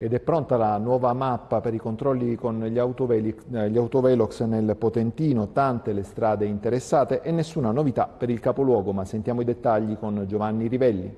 ed è pronta la nuova mappa per i controlli con gli, eh, gli, autovelox nel Potentino, tante le strade interessate e nessuna novità per il capoluogo, ma sentiamo i dettagli con Giovanni Rivelli.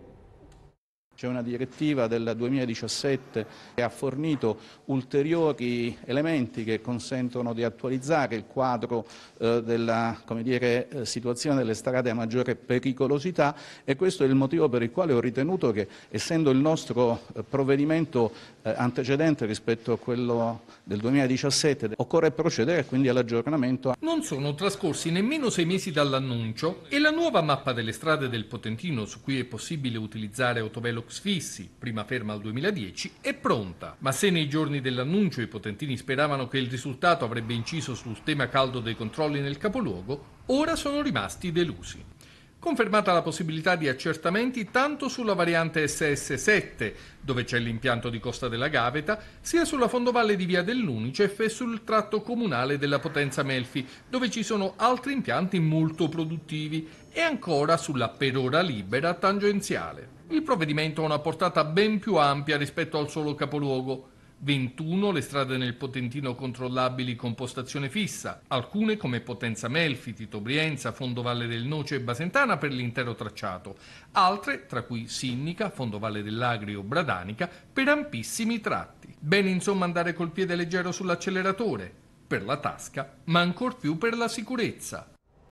C'è una direttiva del 2017 che ha fornito ulteriori elementi che consentono di attualizzare il quadro eh, della dire, eh, situazione delle strade a maggiore pericolosità e questo è il motivo per il quale ho ritenuto che, essendo il nostro eh, provvedimento eh, antecedente rispetto a quello del 2017, occorre procedere quindi all'aggiornamento. Non sono trascorsi nemmeno sei mesi dall'annuncio e la nuova mappa delle strade del Potentino su cui è possibile utilizzare autovelox sfissi, prima ferma al 2010, è pronta. Ma se nei giorni dell'annuncio i potentini speravano che il risultato avrebbe inciso sul tema caldo dei controlli nel capoluogo, ora sono rimasti delusi. Confermata la possibilità di accertamenti tanto sulla variante SS7, dove c'è l'impianto di Costa della Gaveta, sia sulla fondovalle di Via dell'Unicef e sul tratto comunale della Potenza Melfi, dove ci sono altri impianti molto produttivi, e ancora sulla per ora libera tangenziale. Il provvedimento ha una portata ben più ampia rispetto al solo capoluogo. 21 le strade nel Potentino controllabili con postazione fissa, alcune come Potenza Melfi, Tito Brienza, Fondovalle del Noce e Basentana per l'intero tracciato, altre, tra cui Sinnica, Fondovalle dell'Agrio, Bradanica, per ampissimi tratti. Bene insomma andare col piede leggero sull'acceleratore, per la tasca, ma ancor più per la sicurezza.